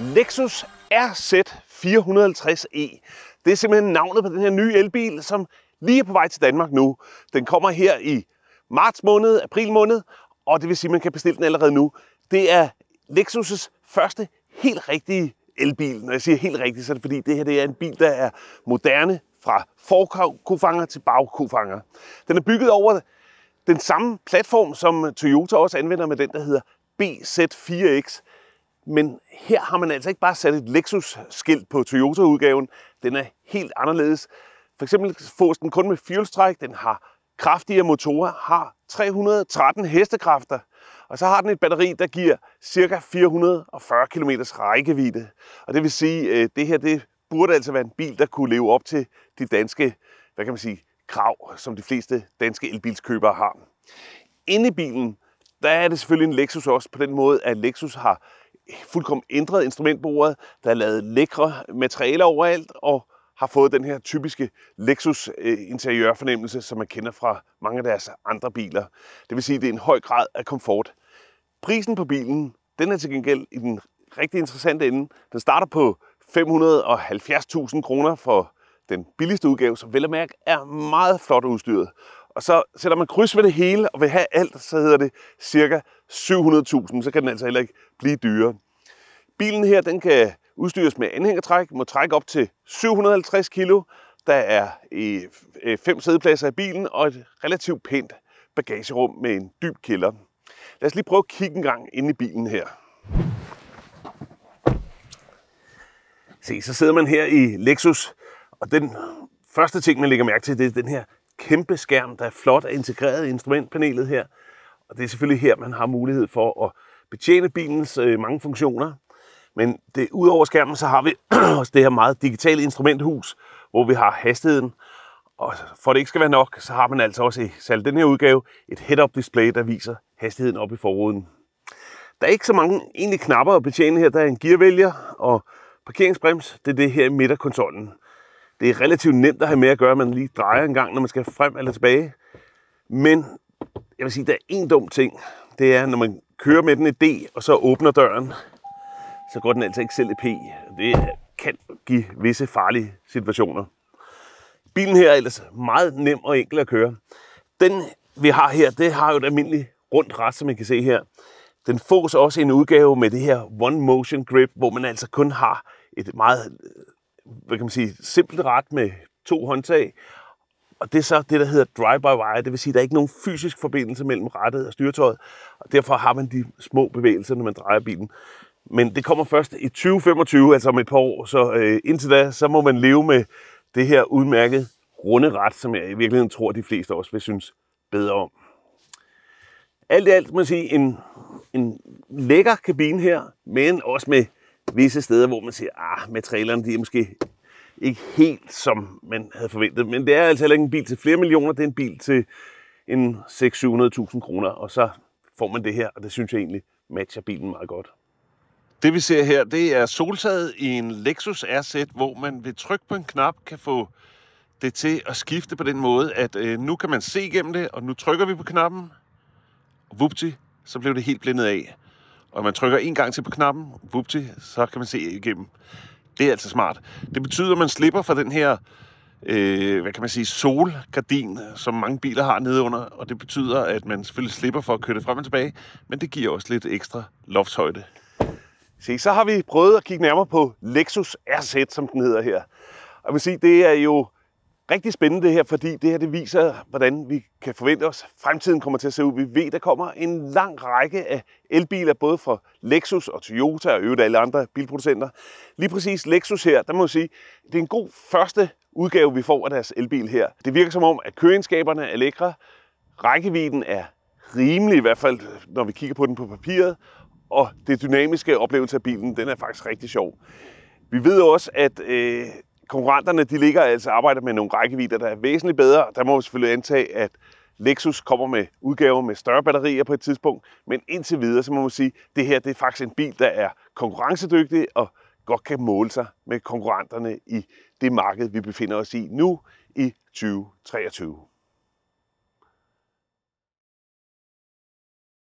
Lexus RZ 450e. Det er simpelthen navnet på den her nye elbil, som lige er på vej til Danmark nu. Den kommer her i marts måned, april måned, og det vil sige, at man kan bestille den allerede nu. Det er Lexus' første helt rigtige elbil. Når jeg siger helt rigtigt, så er det fordi, det her det er en bil, der er moderne fra forkofanger til bagkofanger. Den er bygget over den samme platform, som Toyota også anvender med den, der hedder BZ4X. Men her har man altså ikke bare sat et Lexus-skilt på Toyota-udgaven. Den er helt anderledes. For eksempel fås den kun med fjolstræk. Den har kraftigere motorer, har 313 hestekræfter. Og så har den et batteri, der giver ca. 440 km rækkevidde. Og det vil sige, at øh, det her det burde altså være en bil, der kunne leve op til de danske hvad kan man sige, krav, som de fleste danske elbilskøbere har. Inde i bilen, der er det selvfølgelig en Lexus også på den måde, at Lexus har fuldkommen ændret instrumentbordet, der er lavet lækre materialer overalt, og har fået den her typiske Lexus øh, interiørfornemmelse, som man kender fra mange af deres andre biler. Det vil sige, at det er en høj grad af komfort. Prisen på bilen, den er til gengæld i den rigtig interessante ende. Den starter på 570.000 kroner for den billigste udgave, som vel at mærke er meget flot udstyret. Og så sætter man kryds ved det hele og vil have alt, så hedder det cirka 700.000. Så kan den altså heller ikke blive dyrere. Bilen her, den kan udstyres med anhængertræk, må trække op til 750 kg. Der er øh, øh, fem sædepladser i bilen og et relativt pænt bagagerum med en dyb kælder. Lad os lige prøve at kigge en gang ind i bilen her. Se, så sidder man her i Lexus, og den første ting, man lægger mærke til, det er den her kæmpe skærm, der er flot og integreret i instrumentpanelet her. Og det er selvfølgelig her, man har mulighed for at betjene bilens øh, mange funktioner. Men det, udover skærmen, så har vi også det her meget digitale instrumenthus, hvor vi har hastigheden. Og for det ikke skal være nok, så har man altså også i salg den her udgave et head-up display, der viser hastigheden op i forruden. Der er ikke så mange egentlig knapper at betjene her. Der er en gearvælger og parkeringsbrems. Det er det her i midterkonsollen. Det er relativt nemt at have med at gøre, at man lige drejer en gang, når man skal frem eller tilbage. Men jeg vil sige, der er en dum ting. Det er, når man kører med den i D, og så åbner døren, så går den altså ikke selv i P. Det kan give visse farlige situationer. Bilen her er ellers meget nem og enkel at køre. Den vi har her, det har jo et almindeligt rundt ret, som I kan se her. Den fås også en udgave med det her One Motion Grip, hvor man altså kun har et meget hvad kan man sige, simpelt ret med to håndtag, og det er så det, der hedder drive-by-wire, det vil sige, at der er ikke nogen fysisk forbindelse mellem rettet og styretøjet, og derfor har man de små bevægelser, når man drejer bilen. Men det kommer først i 2025, altså om et par år, så øh, indtil da, så må man leve med det her udmærket runde ret, som jeg i virkeligheden tror, de fleste også vil synes bedre om. Alt i alt, man sige, en, en lækker kabine her, men også med visse steder, hvor man siger, ah, materialerne de er måske ikke helt som man havde forventet. Men det er altså heller ikke en bil til flere millioner, det er en bil til en 600-700.000 kroner, og så får man det her, og det synes jeg egentlig matcher bilen meget godt. Det vi ser her, det er soltaget i en Lexus RZ, hvor man ved tryk på en knap kan få det til at skifte på den måde, at øh, nu kan man se igennem det, og nu trykker vi på knappen, og vupti, så blev det helt blindet af og man trykker en gang til på knappen, vupti, så kan man se igennem. Det er altså smart. Det betyder, at man slipper for den her, øh, hvad kan man sige, solgardin, som mange biler har nede under, og det betyder, at man selvfølgelig slipper for at køre det frem og tilbage, men det giver også lidt ekstra loftshøjde. Se, så har vi prøvet at kigge nærmere på Lexus RZ, som den hedder her. Og man sige, det er jo rigtig spændende det her, fordi det her det viser, hvordan vi kan forvente os, fremtiden kommer til at se ud. Vi ved, der kommer en lang række af elbiler, både fra Lexus og Toyota og øvrigt alle andre bilproducenter. Lige præcis Lexus her, der må jeg sige, det er en god første udgave, vi får af deres elbil her. Det virker som om, at køringskaberne er lækre, rækkevidden er rimelig, i hvert fald når vi kigger på den på papiret, og det dynamiske oplevelse af bilen, den er faktisk rigtig sjov. Vi ved også, at øh, konkurrenterne de ligger altså arbejder med nogle rækkevidder, der er væsentligt bedre. Der må vi selvfølgelig antage, at Lexus kommer med udgaver med større batterier på et tidspunkt, men indtil videre, så må man sige, at det her det er faktisk en bil, der er konkurrencedygtig og godt kan måle sig med konkurrenterne i det marked, vi befinder os i nu i 2023.